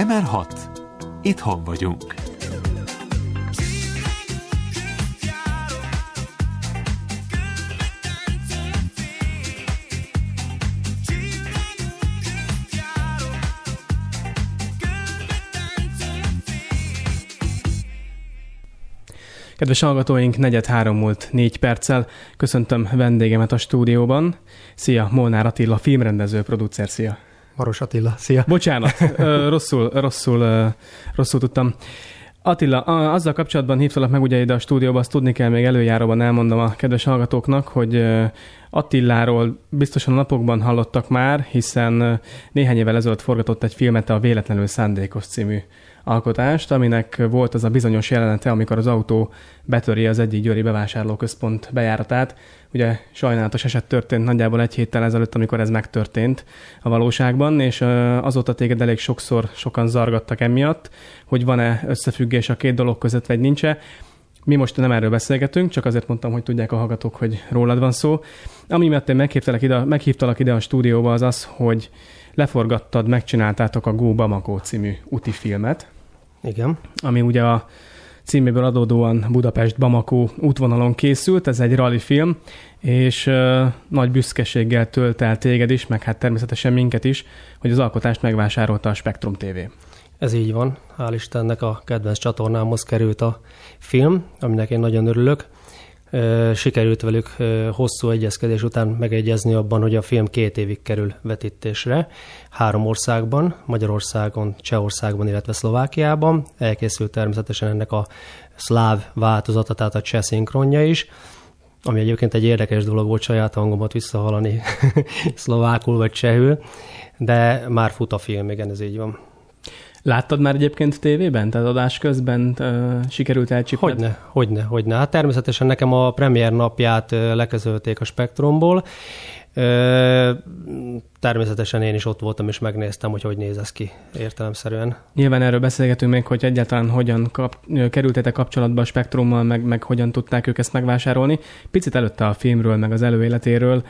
MR6. Itthon vagyunk. Kedves hallgatóink, negyed három múlt négy perccel. Köszöntöm vendégemet a stúdióban. Szia, Molnár Attila, filmrendező, producer, szia! Maros Attila, szia! Bocsánat, rosszul, rosszul, rosszul tudtam. Attila, azzal kapcsolatban hívtalak meg ugye ide a stúdióba, azt tudni kell, még előjáróban elmondom a kedves hallgatóknak, hogy Attiláról biztosan a napokban hallottak már, hiszen néhány évvel ezelőtt forgatott egy filmet a Véletlenül szándékos című alkotást, aminek volt az a bizonyos jelenete, amikor az autó betöri az egyik győri bevásárlóközpont bejáratát. Ugye sajnálatos eset történt nagyjából egy héttel ezelőtt, amikor ez megtörtént a valóságban, és azóta téged elég sokszor sokan zargattak emiatt, hogy van-e összefüggés a két dolog között, vagy nincs -e. Mi most nem erről beszélgetünk, csak azért mondtam, hogy tudják a hallgatók, hogy rólad van szó. Ami miatt én meghívtalak ide, meghívtalak ide a stúdióba az az, hogy leforgattad, megcsináltátok a Go Bamako című filmet. Igen. Ami ugye a címéből adódóan Budapest-Bamako útvonalon készült, ez egy rally film, és ö, nagy büszkeséggel tölt el téged is, meg hát természetesen minket is, hogy az alkotást megvásárolta a Spektrum TV. Ez így van, hál' Istennek a kedvenc csatornámhoz került a film, aminek én nagyon örülök. Sikerült velük hosszú egyezkedés után megegyezni abban, hogy a film két évig kerül vetítésre. Három országban, Magyarországon, Csehországban, illetve Szlovákiában. Elkészült természetesen ennek a szláv változata, tehát a cseh szinkronja is ami egyébként egy érdekes dolog volt saját hangomat visszahallani szlovákul vagy csehül, de már fut a film, igen, ez így van. Láttad már egyébként tévében? Tehát adás közben uh, sikerült elcsipni? Hogyne, hogyne, hogyne. Hát természetesen nekem a premier napját leközölték a Spektrumból természetesen én is ott voltam, és megnéztem, hogy hogy néz ez ki értelemszerűen. Nyilván erről beszélgetünk még, hogy egyáltalán hogyan kap, kerültetek kapcsolatba a spektrummal, meg, meg hogyan tudták ők ezt megvásárolni. Picit előtte a filmről, meg az előéletéről.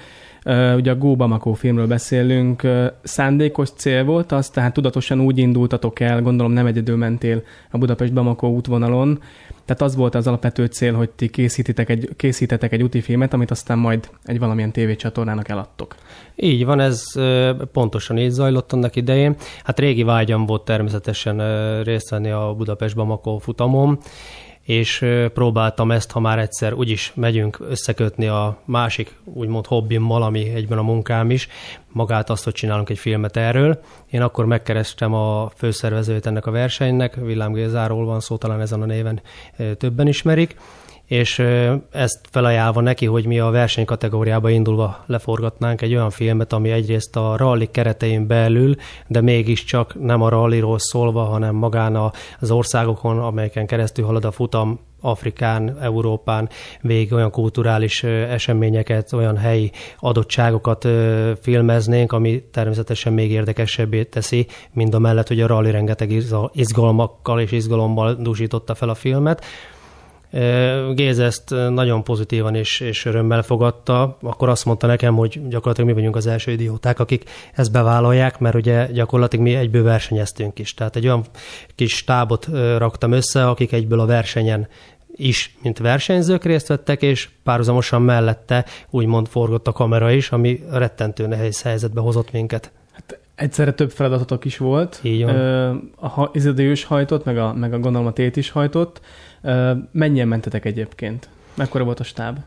Ugye a Go Bamako filmről beszélünk. Szándékos cél volt az, tehát tudatosan úgy indultatok el, gondolom nem egyedül mentél a Budapest-Bamako útvonalon. Tehát az volt az alapvető cél, hogy ti készítitek egy, készítetek egy úti filmet, amit aztán majd egy valamilyen tévécsatornának eladtok. Így van, ez pontosan így zajlott annak idején. Hát régi vágyam volt természetesen részt venni a Budapest-Bamako futamon, és próbáltam ezt, ha már egyszer úgyis megyünk összekötni a másik, úgymond hobbim, valami, egyben a munkám is, magát azt, hogy csinálunk egy filmet erről. Én akkor megkerestem a főszervezőt ennek a versenynek, Villám Gézáról van szó, talán ezen a néven többen ismerik, és ezt felajánlva neki, hogy mi a versenykategóriába indulva leforgatnánk egy olyan filmet, ami egyrészt a rally keretein belül, de mégiscsak nem a rallyról szólva, hanem magán az országokon, amelyeken keresztül halad a futam, Afrikán, Európán végig olyan kulturális eseményeket, olyan helyi adottságokat filmeznénk, ami természetesen még érdekesebbé teszi, mind a mellett, hogy a rally rengeteg izgalmakkal és izgalommal dúsította fel a filmet. Géz ezt nagyon pozitívan és, és örömmel fogadta. Akkor azt mondta nekem, hogy gyakorlatilag mi vagyunk az első idióták, akik ezt bevállalják, mert ugye gyakorlatilag mi egyből versenyeztünk is. Tehát egy olyan kis tábot raktam össze, akik egyből a versenyen is, mint versenyzők részt vettek, és párhuzamosan mellette úgymond forgott a kamera is, ami rettentő nehéz helyzetbe hozott minket. Hát egyszerre több feladatotok is volt. Így van. Ö, a ha, izé, hajtott, meg a, meg a gondolom a tét is hajtott. Mennyien mentetek egyébként? Mekkora volt a stáb?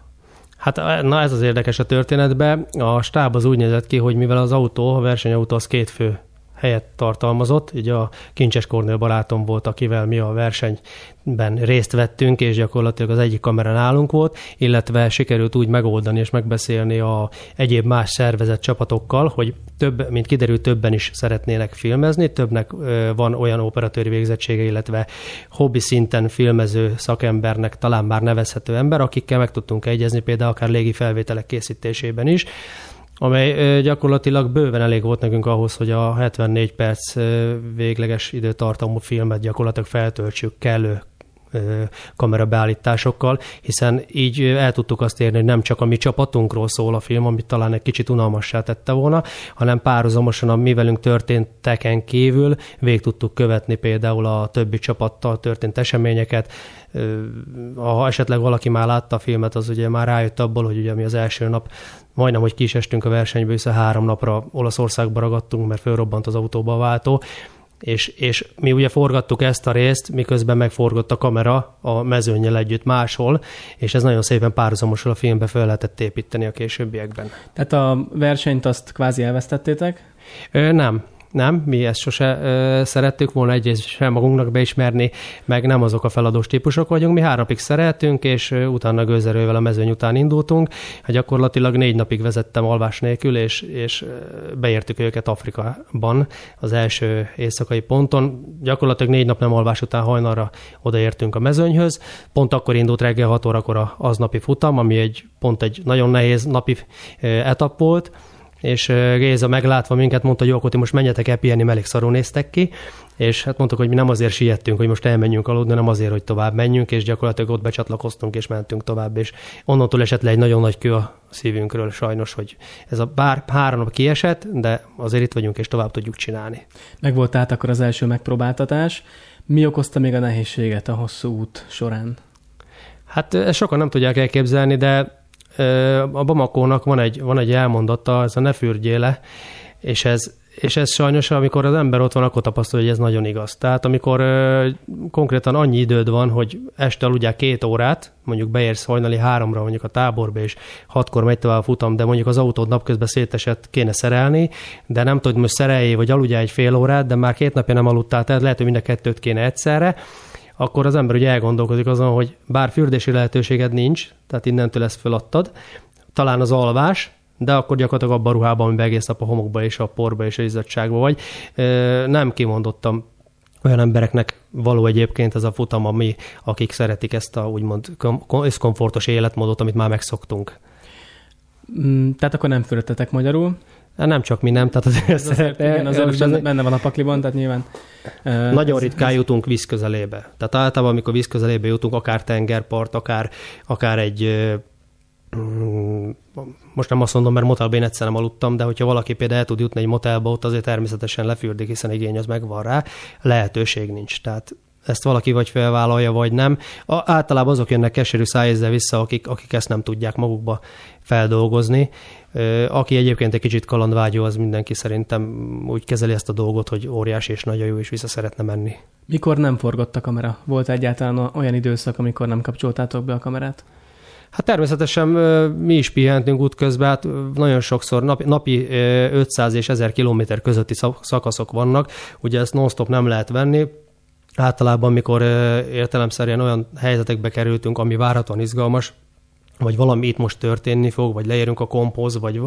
Hát na ez az érdekes a történetben. A stáb az úgy nézett ki, hogy mivel az autó, a versenyautó az két fő helyet tartalmazott. Így a Kincses Kornél barátom volt, akivel mi a versenyben részt vettünk, és gyakorlatilag az egyik kamera nálunk volt, illetve sikerült úgy megoldani és megbeszélni a egyéb más szervezett csapatokkal, hogy több, mint kiderült, többen is szeretnének filmezni, többnek van olyan operatőri végzettsége, illetve hobbi szinten filmező szakembernek talán már nevezhető ember, akikkel meg tudtunk egyezni, például akár légi felvételek készítésében is amely gyakorlatilag bőven elég volt nekünk ahhoz, hogy a 74 perc végleges időtartamú filmet gyakorlatilag feltöltsük kellő kamerabeállításokkal, hiszen így el tudtuk azt érni, hogy nem csak a mi csapatunkról szól a film, amit talán egy kicsit unalmassá tette volna, hanem párhuzamosan a mi velünk történteken kívül végig tudtuk követni például a többi csapattal történt eseményeket, ha esetleg valaki már látta a filmet, az ugye már rájött abból, hogy ugye mi az első nap majdnem, hogy kisestünk a versenyből, hiszen három napra Olaszországba ragadtunk, mert fölrobbant az autóba a váltó, és, és mi ugye forgattuk ezt a részt, miközben megforgott a kamera a mezőnyel együtt máshol, és ez nagyon szépen párhuzamosul a filmbe fel lehetett építeni a későbbiekben. Tehát a versenyt azt kvázi elvesztettétek? Ö, nem, nem, mi ezt sose ö, szerettük volna egyrészt sem magunknak beismerni, meg nem azok a feladós típusok vagyunk. Mi három napig szerettünk, és ö, utána gőzerővel a mezőny után indultunk. Hát gyakorlatilag négy napig vezettem alvás nélkül, és, és beértük őket Afrikában az első éjszakai ponton. Gyakorlatilag négy nap nem alvás után hajnalra odaértünk a mezőnyhöz. Pont akkor indult reggel 6 órakor az napi futam, ami egy pont egy nagyon nehéz napi etap volt és Géza meglátva minket mondta, hogy jó, akkor most menjetek el pihenni, elég szarú néztek ki, és hát mondtuk, hogy mi nem azért siettünk, hogy most elmenjünk aludni, hanem azért, hogy tovább menjünk, és gyakorlatilag ott becsatlakoztunk, és mentünk tovább, és onnantól esett le egy nagyon nagy kő a szívünkről sajnos, hogy ez a bár három nap kiesett, de azért itt vagyunk, és tovább tudjuk csinálni. Meg volt tehát akkor az első megpróbáltatás. Mi okozta még a nehézséget a hosszú út során? Hát ezt sokan nem tudják elképzelni, de a Bamakónak van egy, van egy elmondata, ez a ne fürdjéle, és ez, és ez sajnos, amikor az ember ott van, akkor tapasztalja, hogy ez nagyon igaz. Tehát amikor ö, konkrétan annyi időd van, hogy este aludjál két órát, mondjuk beérsz hajnali háromra mondjuk a táborba, és hatkor megy tovább a futam, de mondjuk az autód napközben szétesett, kéne szerelni, de nem tudod, most szerelj, vagy aludjál egy fél órát, de már két napja nem aludtál, tehát lehet, hogy mind a kettőt kéne egyszerre, akkor az ember ugye elgondolkozik azon, hogy bár fürdési lehetőséged nincs, tehát innentől ezt föladtad, talán az alvás, de akkor gyakorlatilag abban a ruhában, amiben egész nap a homokba és a porba és a izzadságba vagy. Nem kimondottam olyan embereknek való egyébként ez a futam, ami, akik szeretik ezt a úgymond összkomfortos életmódot, amit már megszoktunk. Mm, tehát akkor nem fürdetetek magyarul? Hát nem csak mi nem, tehát az, az, azért, igen, az, az benne, benne van a pakliban, tehát nyilván. Nagyon ez, ritkán ez... jutunk víz közelébe. Tehát általában, amikor víz közelébe jutunk, akár tengerpart, akár, akár egy mm, most nem azt mondom, mert motelben én egyszer nem aludtam, de hogyha valaki például el tud jutni egy motelba, ott azért természetesen lefürdik, hiszen igény az megvan rá, lehetőség nincs. Tehát ezt valaki vagy felvállalja, vagy nem. A, általában azok jönnek keserű szájézzel vissza, akik, akik ezt nem tudják magukba feldolgozni, aki egyébként egy kicsit kalandvágyó, az mindenki szerintem úgy kezeli ezt a dolgot, hogy óriási és nagyon jó, és vissza szeretne menni. Mikor nem forgott a kamera? Volt egyáltalán olyan időszak, amikor nem kapcsoltátok be a kamerát? Hát természetesen mi is pihentünk útközben, hát nagyon sokszor napi 500 és 1000 kilométer közötti szakaszok vannak, ugye ezt non-stop nem lehet venni, Általában, mikor értelemszerűen olyan helyzetekbe kerültünk, ami várhatóan izgalmas, vagy valami itt most történni fog, vagy leérünk a kompoz, vagy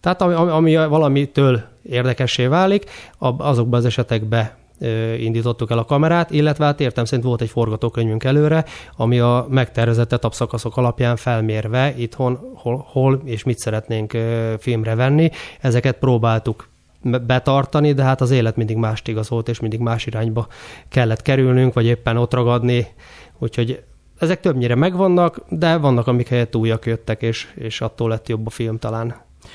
tehát ami, ami valamitől érdekessé válik, azokban az esetekben indítottuk el a kamerát, illetve hát értem szerint volt egy forgatókönyvünk előre, ami a megtervezett etapszakaszok alapján felmérve itthon hol, hol és mit szeretnénk filmre venni. Ezeket próbáltuk betartani, de hát az élet mindig mást igazolt, és mindig más irányba kellett kerülnünk, vagy éppen ott ragadni, úgyhogy ezek többnyire megvannak, de vannak, amik helyett újak jöttek, és, és attól lett jobb a film talán.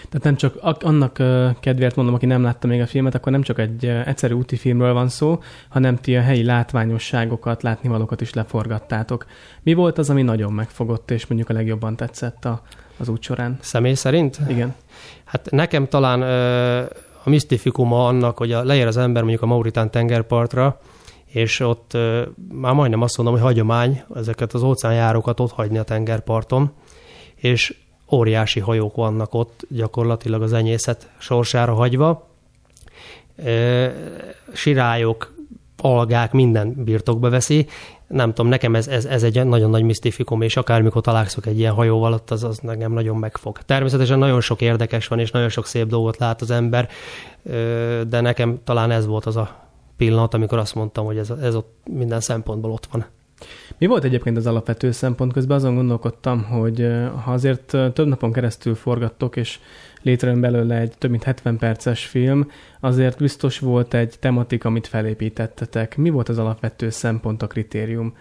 Tehát nem csak annak kedvéért mondom, aki nem látta még a filmet, akkor nem csak egy egyszerű úti filmről van szó, hanem ti a helyi látványosságokat, látnivalókat is leforgattátok. Mi volt az, ami nagyon megfogott, és mondjuk a legjobban tetszett a, az út során? Személy szerint? Igen. Hát nekem talán a misztifikuma annak, hogy a, az ember mondjuk a Mauritán tengerpartra, és ott már majdnem azt mondom, hogy hagyomány ezeket az óceánjárókat ott hagyni a tengerparton, és óriási hajók vannak ott gyakorlatilag az enyészet sorsára hagyva. Sirályok, algák, minden birtokba veszi. Nem tudom, nekem ez, ez, ez egy nagyon nagy misztifikum, és akármikor találkozok egy ilyen hajóval, ott az, az nekem nagyon megfog. Természetesen nagyon sok érdekes van, és nagyon sok szép dolgot lát az ember, de nekem talán ez volt az a pillanat, amikor azt mondtam, hogy ez, ez ott minden szempontból ott van. Mi volt egyébként az alapvető szempont? Közben azon gondolkodtam, hogy ha azért több napon keresztül forgattok, és létrejön belőle egy több mint 70 perces film, azért biztos volt egy tematika, amit felépítettetek. Mi volt az alapvető szempont, a kritérium?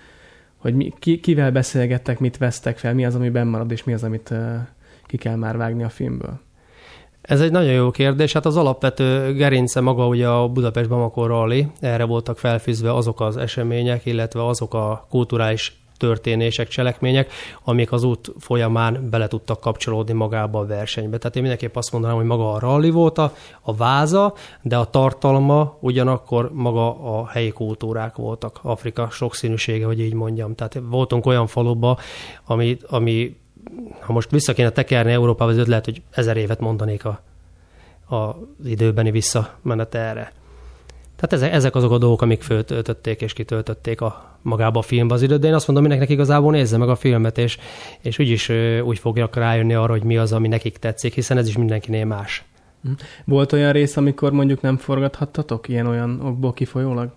Hogy mi, ki, kivel beszélgettek, mit vesztek fel, mi az, ami benn marad, és mi az, amit ki kell már vágni a filmből? Ez egy nagyon jó kérdés. Hát az alapvető gerince maga ugye a Budapest Bamako Rally, erre voltak felfűzve azok az események, illetve azok a kulturális történések, cselekmények, amik az út folyamán bele tudtak kapcsolódni magába a versenybe. Tehát én mindenképp azt mondanám, hogy maga a rally volt a, a váza, de a tartalma ugyanakkor maga a helyi kultúrák voltak, Afrika sokszínűsége, hogy így mondjam. Tehát voltunk olyan faluba, ami, ami ha most vissza kéne tekerni Európába, az lehet, hogy ezer évet mondanék a, a, az időbeni visszamenete erre. Tehát ezek, ezek azok a dolgok, amik föltöltötték és kitöltötték a, magába a filmbe az időt, de én azt mondom mindenkinek igazából nézze meg a filmet, és, és úgyis úgy fogják rájönni arra, hogy mi az, ami nekik tetszik, hiszen ez is mindenkinél más. Hm. Volt olyan rész, amikor mondjuk nem forgathattatok ilyen-olyan okból kifolyólag?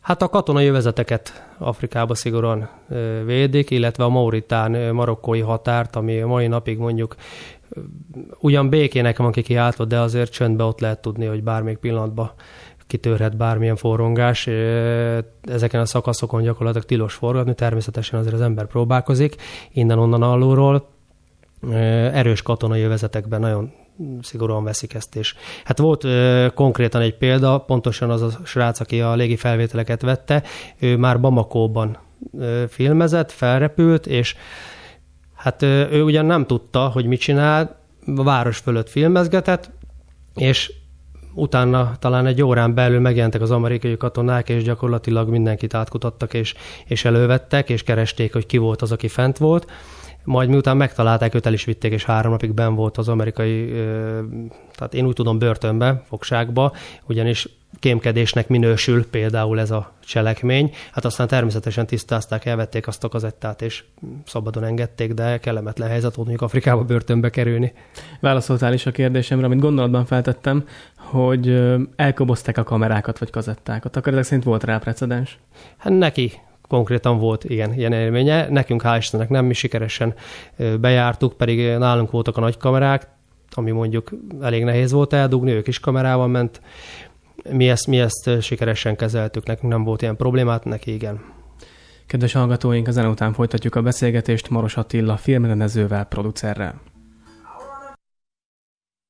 Hát a katonai övezeteket Afrikába szigorúan védik, illetve a mauritán-marokkói határt, ami mai napig mondjuk ugyan békének van kiáltva, de azért csöndbe ott lehet tudni, hogy bármelyik pillanatban kitörhet bármilyen forrongás. Ezeken a szakaszokon gyakorlatilag tilos forgatni, természetesen azért az ember próbálkozik, innen-onnan alulról. Erős katonai övezetekben nagyon szigorúan veszik ezt is. Hát volt ö, konkrétan egy példa, pontosan az a srác, aki a légi felvételeket vette, ő már Bamakóban ö, filmezett, felrepült, és hát ö, ő ugyan nem tudta, hogy mit csinál, a város fölött filmezgetett, és utána talán egy órán belül megjelentek az amerikai katonák, és gyakorlatilag mindenkit átkutattak, és, és elővettek, és keresték, hogy ki volt az, aki fent volt majd miután megtalálták, őt el is vitték, és három napig ben volt az amerikai, tehát én úgy tudom börtönbe, fogságba, ugyanis kémkedésnek minősül például ez a cselekmény. Hát aztán természetesen tisztázták, elvették azt a kazettát, és szabadon engedték, de kellemetlen helyzet volt mondjuk Afrikába börtönbe kerülni. Válaszoltál is a kérdésemre, amit gondolatban feltettem, hogy elkobozták a kamerákat vagy kazettákat. Akkor ezek szerint volt rá precedens? Hát neki konkrétan volt igen, ilyen élménye. Nekünk hál' Istennek nem, mi sikeresen bejártuk, pedig nálunk voltak a nagy kamerák, ami mondjuk elég nehéz volt eldugni, ők is kamerával ment. Mi ezt, mi ezt sikeresen kezeltük, nekünk nem volt ilyen problémát, neki igen. Kedves hallgatóink, az után folytatjuk a beszélgetést Maros Attila filmrendezővel, producerrel.